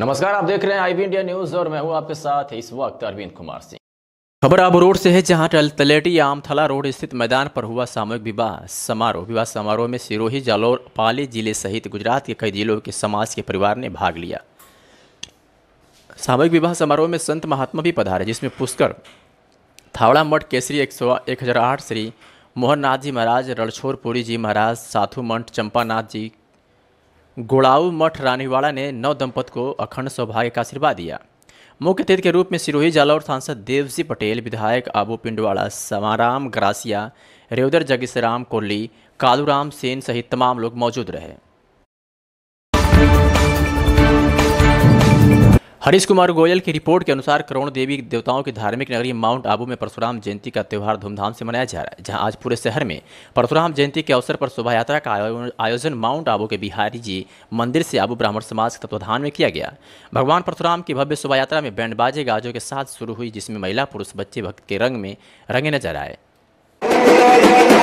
नमस्कार आप देख रहे हैं आईबी इंडिया न्यूज और मैं हूं आपके साथ इस वक्त अरविंद कुमार सिंह खबर आबू रोड से है जहां तलेटी आमथला रोड स्थित मैदान पर हुआ सामूहिक विवाह समारोह विवाह समारोह में सिरोही जालौर पाली जिले सहित गुजरात के कई जिलों के समाज के परिवार ने भाग लिया सामूहिक विवाह समारोह में संत महात्मा भी पधारे जिसमें पुष्कर थावड़ा मठ केसरी एक सौ एक हज़ार आठ श्री नाथ जी महाराज रणछोरपुरी जी महाराज साधु मठ चंपानाथ जी गोड़ाऊ मठ रानीवाड़ा ने नौ दंपत को अखंड सौभाग्य का आशीर्वाद दिया मुख्य अतिथि के रूप में सिरोही जालौर सांसद देवजी पटेल विधायक आबू पिंडवाड़ा समाराम ग्रासिया रेवदर जगीसराम कोली कोहली कालूराम सेन सहित तमाम लोग मौजूद रहे हरीश कुमार गोयल की रिपोर्ट के अनुसार करोड़ देवी देवताओं की धार्मिक नगरी माउंट आबू में परशुराम जयंती का त्यौहार धूमधाम से मनाया जा रहा है जहां आज पूरे शहर में परशुराम जयंती के अवसर पर शोभा यात्रा का आयोजन माउंट आबू के बिहारी जी मंदिर से आबू ब्राह्मण समाज के तत्वाधान में किया गया भगवान परशुराम की भव्य शोभा यात्रा में बैंड बाजे गाजों के साथ शुरू हुई जिसमें महिला पुरुष बच्चे भक्त के रंग में रंगे नजर आए